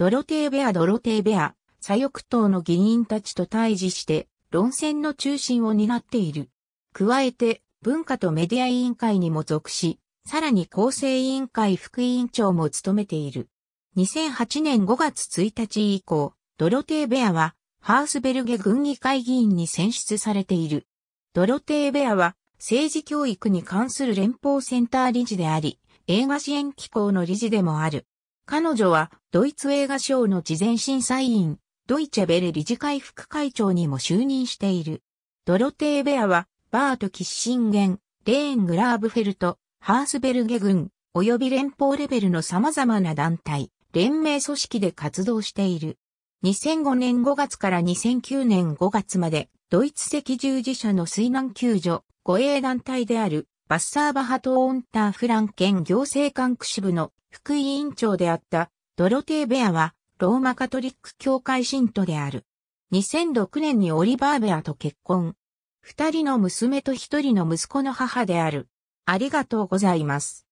ドロテーベアドロテーベア、左翼党の議員たちと対峙して論戦の中心を担っている。加えて、文化とメディア委員会にも属し、さらに厚生委員会副委員長も務めている。2008年5月1日以降、ドロテー・ベアは、ハースベルゲ軍議会議員に選出されている。ドロテー・ベアは、政治教育に関する連邦センター理事であり、映画支援機構の理事でもある。彼女はドイツ映画賞の事前審査委員、ドイチェベレ理事会副会長にも就任している。ドロテー・ベアは、バート・キッシンゲン、レーン・グラーブフェルト、ハースベルゲ軍、及び連邦レベルの様々な団体、連盟組織で活動している。2005年5月から2009年5月まで、ドイツ赤十字社の水難救助、護衛団体である、バッサーバハト・オンター・フランケン行政管区支部の副委員長であったドロテー・ベアはローマカトリック教会信徒である。2006年にオリバー・ベアと結婚。二人の娘と一人の息子の母である。ありがとうございます。